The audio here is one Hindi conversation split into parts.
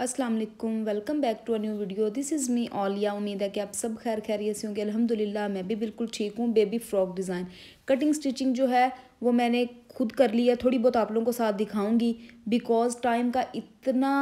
अस्सलाम वालेकुम welcome back to a new video this is me Aliya उम्मीद है कि आप सब खैर खैरियत से होंगे अल्हम्दुलिल्लाह मैं भी बिल्कुल ठीक हूँ baby frock design cutting stitching जो है वो मैंने खुद कर ली है थोड़ी बहुत आप लोगों को साथ दिखाऊंगी बिकॉज टाइम का इतना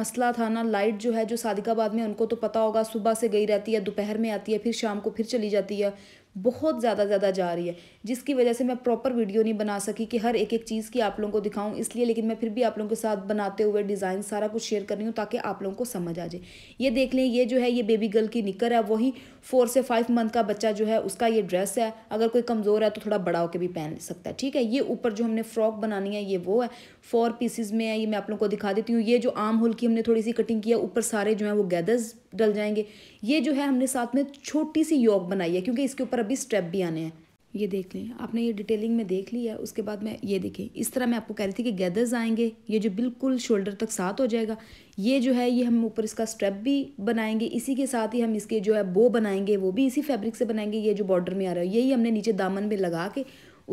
मसला था ना लाइट जो है जो सादिकाबाद में उनको तो पता होगा सुबह से गई रहती है दोपहर में आती है फिर शाम को फिर चली जाती है बहुत ज़्यादा ज़्यादा जा रही है जिसकी वजह से मैं प्रॉपर वीडियो नहीं बना सकी कि हर एक एक चीज़ की आप लोगों को दिखाऊं इसलिए लेकिन मैं फिर भी आप लोगों के साथ बनाते हुए डिज़ाइन सारा कुछ शेयर कर रही हूँ ताकि आप लोगों को समझ आ जाए ये देख लें ये जो है ये बेबी गर्ल की निकर है वही फोर से फाइव मंथ का बच्चा जो है उसका ये ड्रेस है अगर कोई कमज़ोर है तो थोड़ा बड़ा होकर भी पहन सकता है ठीक है ये ऊपर जो हमने फ्रॉक बनानी है ये वो है फोर पीसीज में है ये मैं आप लोगों को दिखा देती हूँ ये जो आम होल की हमने थोड़ी सी कटिंग की है ऊपर सारे जो है वो गैदर्स डल जाएंगे ये जो है हमने साथ में छोटी सी योग बनाई है क्योंकि इसके ऊपर अभी स्टेप भी आने हैं ये देख लें आपने ये डिटेलिंग में देख ली है उसके बाद मैं ये देखें इस तरह मैं आपको कह रही थी कि गैदर्स आएंगे ये जो बिल्कुल शोल्डर तक साथ हो जाएगा ये जो है ये हम ऊपर इसका स्ट्रेप भी बनाएंगे इसी के साथ ही हम इसके जो है बो बनाएंगे वो भी इसी फैब्रिक से बनाएंगे ये जो बॉर्डर में आ रहा है यही हमने नीचे दामन में लगा के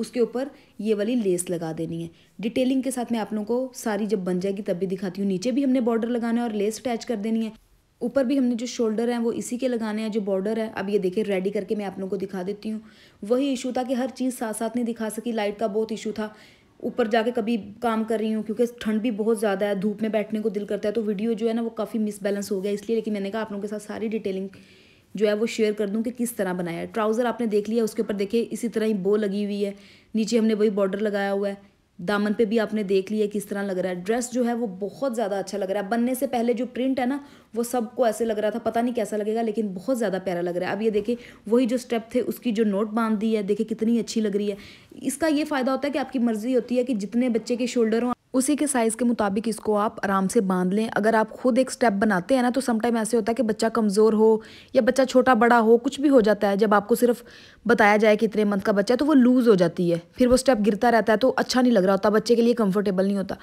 उसके ऊपर ये वाली लेस लगा देनी है डिटेलिंग के साथ मैं आप लोगों को सारी जब बन जाएगी तब भी दिखाती हूँ नीचे भी हमने बॉर्डर लगाना है और लेस अटैच कर देनी है ऊपर भी हमने जो शोल्डर है वो इसी के लगाने हैं जो बॉर्डर है अब ये देखिए रेडी करके मैं आप लोगों को दिखा देती हूँ वही इशू था कि हर चीज़ साथ साथ नहीं दिखा सकी लाइट का बहुत इशू था ऊपर जाके कभी काम कर रही हूँ क्योंकि ठंड भी बहुत ज़्यादा है धूप में बैठने को दिल करता है तो वीडियो जो है ना वो काफ़ी मिसबैलेंस हो गया इसलिए लेकिन मैंने कहा आप लोगों के साथ सारी डिटेलिंग जो है वो शेयर कर दूँ कि किस तरह बनाया है ट्राउज़र आपने देख लिया उसके ऊपर देखिए इसी तरह ही बो लगी हुई है नीचे हमने वही बॉर्डर लगाया हुआ है दामन पे भी आपने देख लिया किस तरह लग रहा है ड्रेस जो है वो बहुत ज़्यादा अच्छा लग रहा है बनने से पहले जो प्रिंट है ना वो सबको ऐसे लग रहा था पता नहीं कैसा लगेगा लेकिन बहुत ज़्यादा प्यारा लग रहा है अब ये देखिए वही जो स्टेप थे उसकी जो नोट बांध दी है देखिए कितनी अच्छी लग रही है इसका ये फ़ायदा होता है कि आपकी मर्ज़ी होती है कि जितने बच्चे के शोल्डर हों उसी के साइज़ के मुताबिक इसको आप आराम से बांध लें अगर आप खुद एक स्टेप बनाते हैं ना तो समटाइम ऐसे होता है कि बच्चा कमज़ोर हो या बच्चा छोटा बड़ा हो कुछ भी हो जाता है जब आपको सिर्फ बताया जाए कि इतने मंथ का बच्चा है तो वो लूज़ हो जाती है फिर वो स्टेप गिरता रहता है तो अच्छा नहीं लग रहा होता बच्चे के लिए कम्फर्टेबल नहीं होता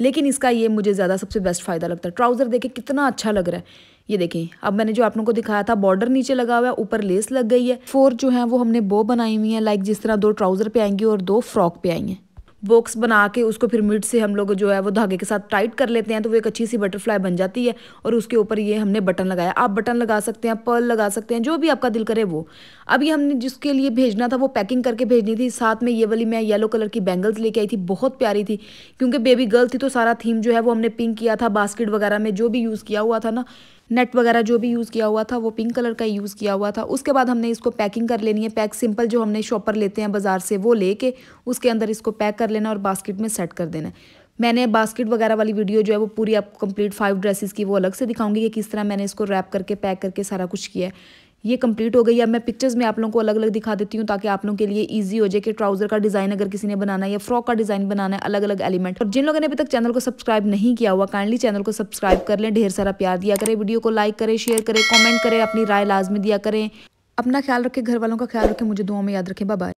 लेकिन इसका ये मुझे ज़्यादा सबसे बेस्ट फ़ायदा लगता है ट्राउज़र देखें कितना अच्छा लग रहा है ये देखें अब मैंने जो आप लोगों को दिखाया था बॉर्डर नीचे लगा हुआ है ऊपर लेस लग गई है फोर जो है वो हमने बो बनाई हुई है लाइक जिस तरह दो ट्राउज़र पे आएंगी और दो फ्रॉक पे आएंगे बॉक्स बना के उसको फिर मिर्च से हम लोग जो है वो धागे के साथ टाइट कर लेते हैं तो वो एक अच्छी सी बटरफ्लाई बन जाती है और उसके ऊपर ये हमने बटन लगाया आप बटन लगा सकते हैं पर्ल लगा सकते हैं जो भी आपका दिल करे वो अब ये हमने जिसके लिए भेजना था वो पैकिंग करके भेजनी थी साथ में ये वाली मैं येलो कलर की बैंगल्स लेके आई थी बहुत प्यारी थी क्योंकि बेबी गर्ल थी तो सारा थीम जो है वो हमने पिंक किया था बास्केट वगैरह में जो भी यूज़ किया हुआ था ना नेट वगैरह जो भी यूज़ किया हुआ था वो पिंक कलर का यूज़ किया हुआ था उसके बाद हमने इसको पैकिंग कर लेनी है पैक सिंपल जो हमने शॉपर लेते हैं बाज़ार से वो लेके उसके अंदर इसको पैक कर लेना और बास्केट में सेट कर देना है मैंने बास्केट वगैरह वाली वीडियो जो है वो पूरी आपको कंप्लीट फाइव ड्रेसेस की वो अलग से दिखाऊंगी कि किस तरह मैंने इसको रैप करके पैक करके सारा कुछ किया है ये कंप्लीट हो गई अब मैं पिक्चर्स में आप लोगों को अलग अलग दिखा देती हूँ ताकि आप लोगों के लिए ईजी हो जाए कि ट्राउजर का डिज़ाइन अगर किसी ने बनाना है या फ्रॉक का डिज़ाइन बनाना है अलग अलग एलिमेंट और जिन लोगों ने अभी तक चैनल को सब्सक्राइब नहीं किया हुआ काइंडली चैनल को सब्सक्राइब कर लें ढेर सारा प्यार दिया करें वीडियो को लाइक करें शेयर करें कॉमेंट करें अपनी राय लाजमी दिया करें अपना ख्याल रखें घर वालों का ख्याल रखें मुझे दुआ में याद रखें बाय